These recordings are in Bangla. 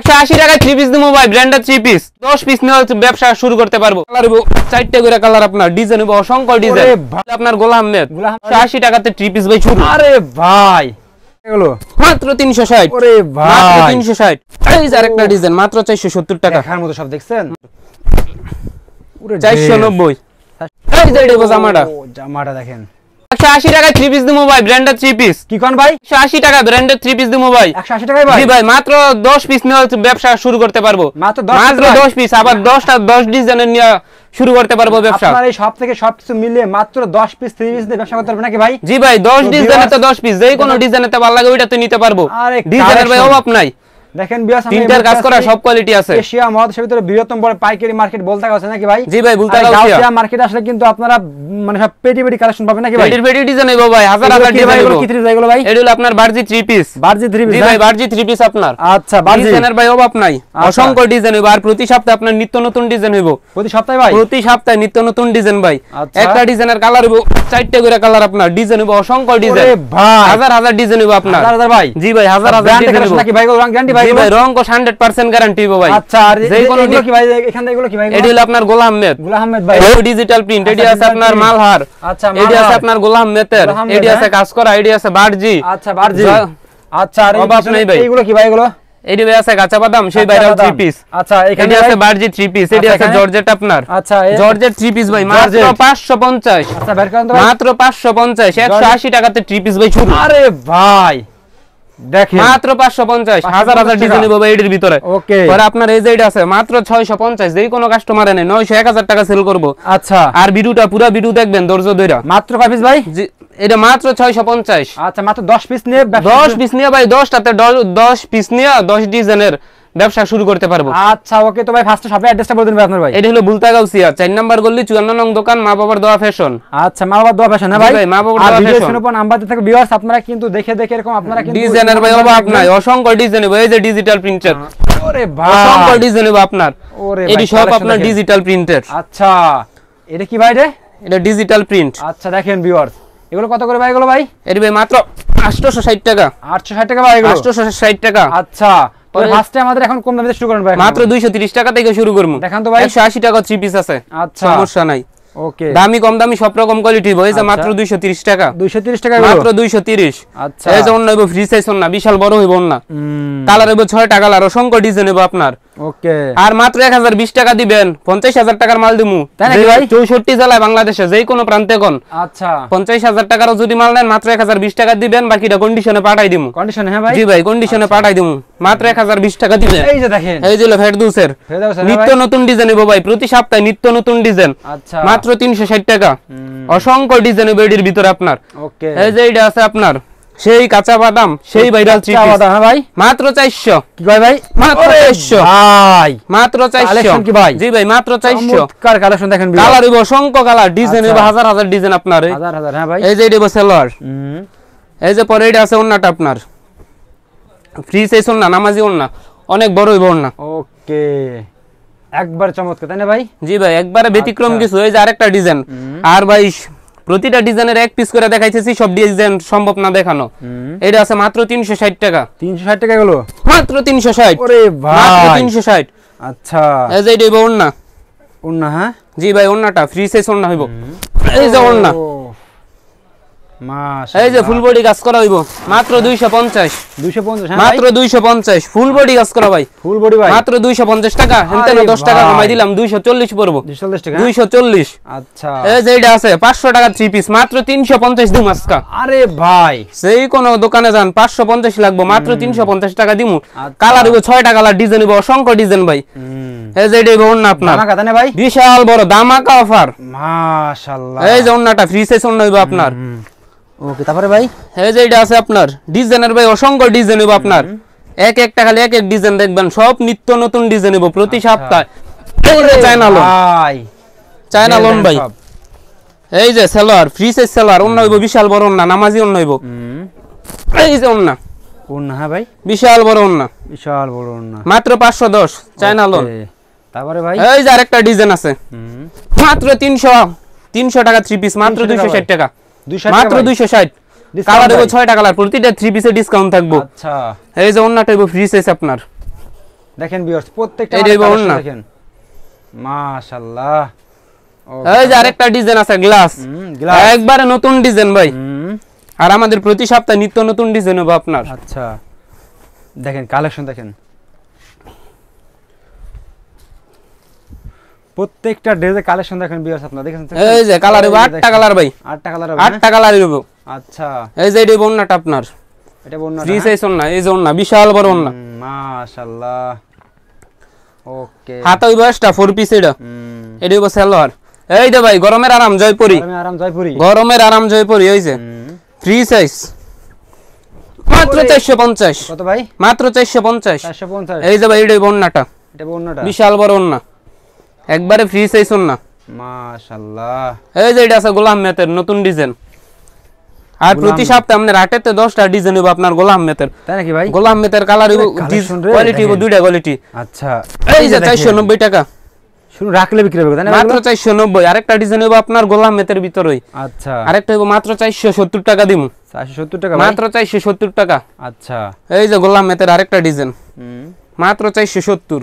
একশো আশি টাকায় থ্রি পিস দেবো ভাই ব্র্যান্ডের থ্রি পিস দশ পিস নিয়ে ব্যবসা শুরু করতে পারবো কালার চারটে করে কালার আপনার ডিজাইন হবো অসংখ্য ডিজাইন আপনার গোলাম নেট একশো আশি টাকাতে পিস ভাই শুরু আরে ভাই মাত্র তিনশো ষাট তিনশো ষাট একটা ডিজাইন মাত্র চারশো সত্তর টাকা মতো সব দেখছেন চারশো নব্বই জামাটা জামাটা দেখেন 180 পিস দিমু ভাই ডিজাইনের হ্যাঁ। মিলিয়ে মাত্র 10 পিস 3 ব্যবসা করতে পারবেন ভাই জি ভাই 10 ডিজাইনে তো 10 পিস যেই কোনো ডিজাইনে তো ভালো লাগে ওইটা তো নিতে পারবো ডিজাইনের ভাই অভাব নাই দেখেন বিয়াস তিনটার কাজ করা সব কোয়ালিটি আছে এশিয়া মহাদেশের ভিতরে বৃহত্তম বড় পাইকারি মার্কেট বলতে নাকি ভাই জি ভাই বলতে এশিয়া মার্কেট আসলে কিন্তু আপনারা মানে সব পেটি পেটি কালেকশন পাবেন নাকি ভাই পেটি পেটি ভাই হাজার হাজার কি এগুলো ভাই এগুলো আপনার বারজি 3 পিস বারজি 3 পিস জি ভাই বারজি 3 পিস আপনার আচ্ছা বারজি ডিজাইনের ভাই অভাব নাই আচ্ছা। অসংখ্য ডিজাইন হইবো আর প্রতি সপ্তাহে আপনার নিত্য নতুন ডিজাইন হইবো প্রতি সপ্তাহে ভাই প্রতি সপ্তাহে নিত্য নতুন ডিজাইন ভাই আচ্ছা। একটা ডিজাইনের কালার হইবো চারটি করে কালার আপনার ডিজাইন হইবো অসংখ্য ডিজাইন হাজার হাজার ডিজাইন হইবো আপনার হাজার হাজার ভাই জি ভাই হাজার হাজার ডিজাইন হইবো নাকি ভাই গ্যারান্টি ভাই ভাই রং কো 100% গ্যারান্টি দিব ভাই আচ্ছা আর যে কোন কি ভাই এখান থেকে এগুলো কি ভাই এটি হলো আপনার গোলাম আহমেদ গোলাম আহমেদ ভাই এই ডিজিটাল প্রিন্ট এটি আচ্ছা, আছে আপনার মালহার আচ্ছা এটি আছে আপনার গোলাম আহমেদের এটি আছে হ্যাঁ। কাজ করা এটি আছে বারজি আচ্ছা বারজি আচ্ছা আর এইগুলো কি ভাই এগুলো এটি ভাই আছে কাঁচা বাদাম সেই ভাইরাল থ্রি পিস আচ্ছা এখানে আছে বারজি থ্রি পিস এটি আছে আচ্ছা, জর্জেট আপনার আচ্ছা জর্জেট থ্রি পিস ভাই মাত্র 550 আচ্ছা বের করেন তো মাত্র 550 180 টাকাতে থ্রি পিস ভাই শুরু আরে ভাই যে আছে মাত্র নেই নয়শো এক হাজার টাকা সেল করবো আচ্ছা আর ভিডিওটা পুরো ভিডিও দেখবেন ধৈর্য ধৈরা মাত্র কাপিস ভাই এটা মাত্র ছয়শো পঞ্চাশ আচ্ছা মাত্র দশ পিস নিয়ে দশ পিস নিয়ে ভাই দশটাতে দশ পিস নিয়ে দশ ডিজাইনের ব্যবসা শুরু করতে পারবো আচ্ছা ওকে তো ভাই ফার্স্ট শপে অ্যাড্রেসটা বলে দিন ভাই আপনার ভাই এটা হলো বুলতাগাউসিয়া 4 নাম্বার গলি 54 নং দোকান মা বাবার দোয়া ফ্যাশন আচ্ছা মা বাবার দোয়া ফ্যাশন না ভাই মা বাবার দোয়া ফ্যাশন শুনে পর নাম্বার থেকে ভিউয়ার্স আপনারা কিন্তু দেখে দেখে এরকম আপনারা কিন্তু ডিজাইনার ভাই বাবা আপনার অসংখ্য ডিজাইন ভাই এই যে ডিজিটাল প্রিন্টার ওরে ভাই অসংখ্য ডিজাইন ভাই আপনার ওরে এই সব আপনার ডিজিটাল প্রিন্টার আচ্ছা এটা কি ভাই রে এটা ডিজিটাল প্রিন্ট আচ্ছা দেখেন ভিউয়ার্স এগুলো কত করে ভাই এগুলো ভাই এর ভাই মাত্র 860 টাকা 860 টাকা ভাই এগুলো 860 টাকা আচ্ছা টাকা আছে আচ্ছা। সমস্যা নাই দামি কম দামি সব রকম কোয়ালিটি আচ্ছা। টাকা টাকা মাত্র আচ্ছা। বিশাল বড় হইব কালার হইব ছয় টাকা কালার অসংখ্য ডিজাইন হইব আপনার আর মাত্র টাকা দিবেন টাকার মাল জেলায় বাংলাদেশে যে কোনো প্রান্তে কোন আচ্ছা টাকারও যদি মাল নেন মাত্র টাকা দিবেন বাকিটা কন্ডিশনে পাঠাই হ্যাঁ জি ভাই কন্ডিশনে আচ্ছা। পাঠাই মাত্র টাকা দিবেন এই যে হ্যাঁ নিত্য নতুন ডিজাইন ভাই প্রতি সপ্তাহে নিত্য নতুন ডিজাইন আচ্ছা। মাত্র তিনশো ষাট টাকা অসংখ্য ডিজাইন বেডির আপনার এই যে আছে আপনার সেই কাঁচা বাদাম সেই ভাইরাল থ্রি বাদাম হ্যাঁ ভাই মাত্র 400 কি ভাই ভাই মাত্র 400 ভাই মাত্র 400 কি ভাই জি ভাই মাত্র 400 কার কালেকশন দেখেন ভাই কালার হইব অসংখ্য কালার ডিজাইন হইব আচ্ছা। হাজার হাজার ডিজাইন আপনার হাজার হাজার হ্যাঁ ভাই এই যে এটা সেলর এই যে পরে এটা আছে ওন্নাটা আপনার ফ্রি সাইজ ওন্না নামাজি ওন্না অনেক বড় হইব ওন্না ওকে একবার চমৎকার তাই না ভাই জি ভাই একবারে ব্যতিক্রম আচ্ছা। কিছু এই যে আরেকটা ডিজাইন আর ভাই প্রতিটা ডিজাইনের এক পিস করে দেখাইতেছি সব ডিজাইন সম্ভব না দেখানো এটা আছে মাত্র 360 টাকা 360 টাকা গেল মাত্র 360 ওরে ভাই মাত্র 360 আচ্ছা এই যে এটা ওন্না ওন্না হ্যাঁ জি ভাই ওন্নাটা ফ্রি সাইজ ওন্না হইব এই যে ওন্না এই যে ফুল মাত্র 250 250 হ্যাঁ টাকা হেনতেন আচ্ছা। আচ্ছা। কালার হইব টাকা কালার ডিজাইন হইব ডিজাইন ভাই যে ভাই বিশাল বড় দামাকা অফার মাশাআল্লাহ এই যে অন্যটা ফ্রি সাইজ অন্য আপনার ওকে তারপরে ভাই এই যে এটা আছে আপনার ডিজাইনের ভাই অসংখ্য ডিজাইন হবে আপনার এক একটা খালি এক এক ডিজাইন দেখবেন সব নিত্য নতুন ডিজাইন হবে প্রতি আচ্ছা। সপ্তাহে চায়না লোন ভাই চায়না লোন ভাই এই যে সেলার ফ্রি সাইজ সেলার অন্য হইব বিশাল বড় অন্য নামাজি অন্য হইব এই যে অন্য অন্য হ্যাঁ ভাই বিশাল বড় অন্য বিশাল বড় অন্য মাত্র 510 চায়না লোন তারপরে ভাই এই যে আরেকটা ডিজাইন আছে মাত্র 300 300 টাকা থ্রি পিস মাত্র 260 টাকা মাত্র 260 কালার কালার প্রতিটা 3 ডিসকাউন্ট আচ্ছা এই যে ফ্রি সাইজ আপনার দেখেন ভিউয়ার্স প্রত্যেকটা এই দেখেন মাশাআল্লাহ এই যে আরেকটা ডিজাইন আছে গ্লাস একবারে নতুন ডিজাইন ভাই আর আমাদের প্রতি সপ্তাহে নিত্য নতুন ডিজাইন হবে আপনার আচ্ছা দেখেন কালেকশন দেখেন প্রত্যেকটা ড্রেসের কালেকশন দেখেন বিয়ার্স আপনারা দেখেন এই যে কালার হবে আটটা কালার ভাই আটটা কালার হবে আটটা কালার হবে আচ্ছা এই যে এই বন্যাটা আপনার এটা বন্যা ফ্রি সাইজ না এই যে না বিশাল বড় বন্যা মাশাআল্লাহ ওকে হাতে ওই বয়সটা ফোর পিস এটা এটা হইব সেলোয়ার এই দে ভাই গরমের আরাম জয়পুরি গরমের আরাম জয়পুরি গরমের আরাম জয়পুরি এই যে ফ্রি সাইজ মাত্র 450 কত ভাই মাত্র 450 450 এই যে ভাই এই বন্যাটা এটা বন্যাটা বিশাল বড় বন্যা একবারে ফ্রি চাইছুন না মাশাআল্লাহ এই যে এটা আছে গোলাম মেতের নতুন ডিজাইন আর প্রতি সপ্তাহে আমাদের আটেতে 10টা ডিজাইন হবে আপনার গোলাম মেতের তাই নাকি ভাই গোলাম মেতের কালার হইব কোয়ালিটি হবে দুইটা কোয়ালিটি আচ্ছা এই যে 490 টাকা শুরু রাখলে বিক্রি হবে তাই না মাত্র 490 আরেকটা ডিজাইন হবে আপনার গোলাম মেতের ভিতরই আচ্ছা আরেকটা হবে মাত্র 470 টাকা দিমু 470 টাকা মাত্র 470 টাকা আচ্ছা এই যে গোলাম মেতের আরেকটা ডিজাইন হুম মাত্র 470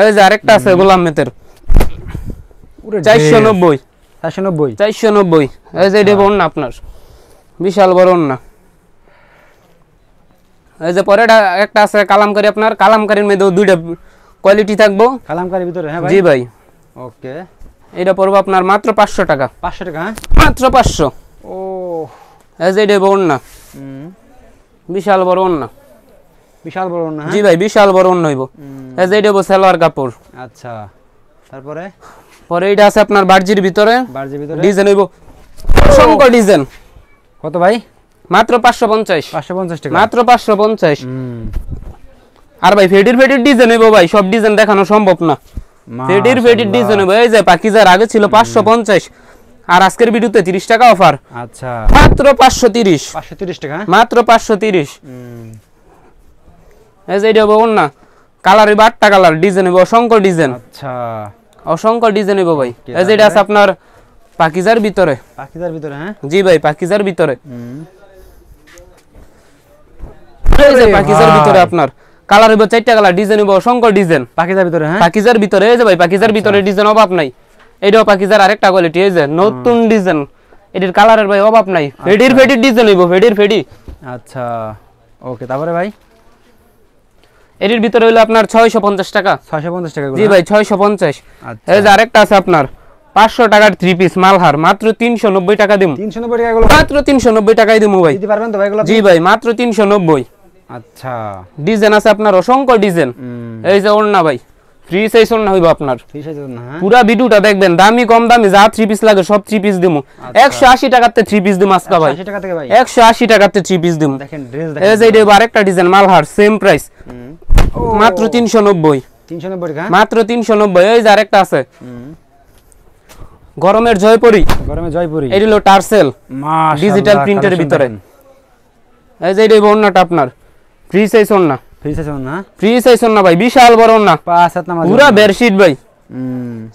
এই যে আরেকটা আছে গোলাম মেতের 490 490 490 এই যে এটা হ্যাঁ। বন্যা আপনার বিশাল বড় না এই যে পরে একটা আছে কালামকারী আপনার কালামকারীর মধ্যে দুইটা কোয়ালিটি থাকবো কালামকারীর ভিতরে হ্যাঁ ভাই জি ভাই ওকে এটা পড়বো আপনার মাত্র 500 টাকা 500 টাকা হ্যাঁ মাত্র 500 ও এই যে এটা বন্যা বিশাল বড় না বিশাল বড় অন্য হ্যাঁ? জি ভাই বিশাল বড় অন্য হইব এই যে এটা হইব সালোয়ার কাপড় আচ্ছা তারপরে পরে এটা আছে আপনার বার্জির ভিতরে বার্জির ভিতরে ডিজাইন হইব অসংখ্য ডিজাইন কত ভাই মাত্র 550 550 টাকা মাত্র 550 আর ভাই ফেডির ফেডির ডিজাইন হইব ভাই সব ডিজাইন দেখানো সম্ভব না ফেডির ফেডির ডিজাইন হইব এই যে পাকিজার আগে ছিল 550 আর আজকের ভিডিওতে 30 টাকা অফার আচ্ছা মাত্র 530 530 টাকা হ্যাঁ? মাত্র 530 হুম এই যে এটা না কালার এবার আটটা কালার ডিজাইন হবো অসংখ্য ডিজাইন আচ্ছা অসংখ্য ডিজাইন ভাই এই যে এটা আছে আপনার পাকিজার ভিতরে পাকিজার ভিতরে হ্যাঁ জি ভাই পাকিজার ভিতরে এই যে পাকিজার ভিতরে আপনার কালার হইব চারটা কালার ডিজাইন হইব অসংখ্য ডিজাইন পাকিজার ভিতরে হ্যাঁ পাকিজার ভিতরে এই যে ভাই পাকিজার আচ্ছা। ভিতরে ডিজাইন অভাব নাই এটাও পাকিজার আরেকটা কোয়ালিটি এই যে নতুন ডিজাইন এটির কালারের ভাই অভাব নাই আচ্ছা। ফেডির ফেডির ডিজাইন হইব ফেডির ফেডি আচ্ছা ওকে তারপরে ভাই এটির ভিতরে হলো আপনার 650 টাকা 650 টাকা জি হ্যাঁ? ভাই 650 আচ্ছা। এই যে আরেকটা আছে আপনার 500 টাকার থ্রি পিস মালহার মাত্র 390 টাকা দিমু 390 টাকা গুলো মাত্র 390 টাকাই দিমু ভাই দিতে পারবেন তো ভাই জি ভাই মাত্র 390 আচ্ছা ডিজাইন আছে আপনার অসংখ্য ডিজাইন এই যে ওড়না ভাই ফ্রি সাইজ ওড়না হইব আপনার ফ্রি সাইজ ওড়না হ্যাঁ? পুরো ভিডিওটা দেখবেন দামি কম দামি যা থ্রি পিস লাগে সব থ্রি পিস দিমু 180 আচ্ছা। টাকাতে থ্রি পিস দিমু আজকে ভাই 180 টাকা থেকে ভাই 180 টাকাতে থ্রি পিস দিমু দেখেন ড্রেস দেখেন এই যে এটা আরেকটা ডিজাইন মালহার সেম প্রাইস মাত্র তিনশো নব্বই মাত্র তিনশো নব্বই এই যে আরেকটা আছে গরমের জয়পুরি গরমের জয়পুরি এটা হলো টার্সেল ডিজিটাল প্রিন্টের ভিতরে এই যে এটা বন্যাটা আপনার ফ্রি সাইজ না ফ্রি সাইজ না ফ্রি সাইজ না ভাই বিশাল বড় না পাঁচ সাত নাম্বার বেডশিট ভাই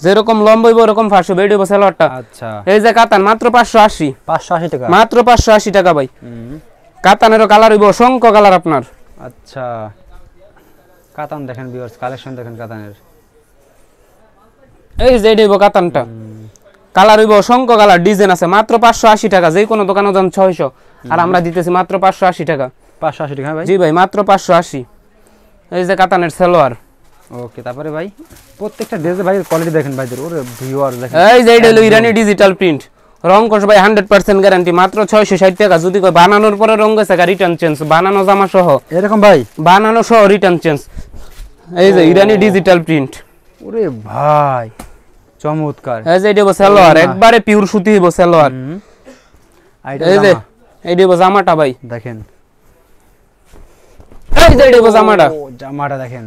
যেরকম লম্বই ওরকম ফাঁসো বেড হবে আচ্ছা এই যে কাতান মাত্র 580 580 টাকা মাত্র 580 টাকা ভাই কাতানেরও কালার হইব অসংখ্য কালার আপনার আচ্ছা কাতান দেখেন ভিউয়ার্স কালেকশন দেখেন কাতানের এই যে এটা কাতানটা কালার হইব অসংখ্য কালার ডিজাইন আছে মাত্র 580 টাকা যে কোনো দোকানে দাম 600 আর আমরা দিতেছি মাত্র 580 টাকা 580 টাকা হ্যাঁ ভাই জি ভাই মাত্র 580 এই যে কাতানের সালোয়ার ওকে তারপরে ভাই প্রত্যেকটা ড্রেসে ভাই কোয়ালিটি দেখেন ভাইদের ওরে ভিউয়ার দেখেন এই যে এটা হলো ইরানি ডিজিটাল প্রিন্ট রং কোর্স ভাই 100% গ্যারান্টি মাত্র 660 টাকা যদি কয় বানানোর পরে রং গেছে গা রিটার্ন চেঞ্জ বানানো জামা সহ এরকম ভাই বানানো সহ রিটার্ন চেঞ্জ এই যে ইরানি ডিজিটাল প্রিন্ট ওরে ভাই চমৎকার এই যে এটা বসালোয়ার একবারে পিওর সুতি বসালোয়ার এই যে এইটা জামাটা ভাই দেখেন এই যে এটা জামাটা জামাটা দেখেন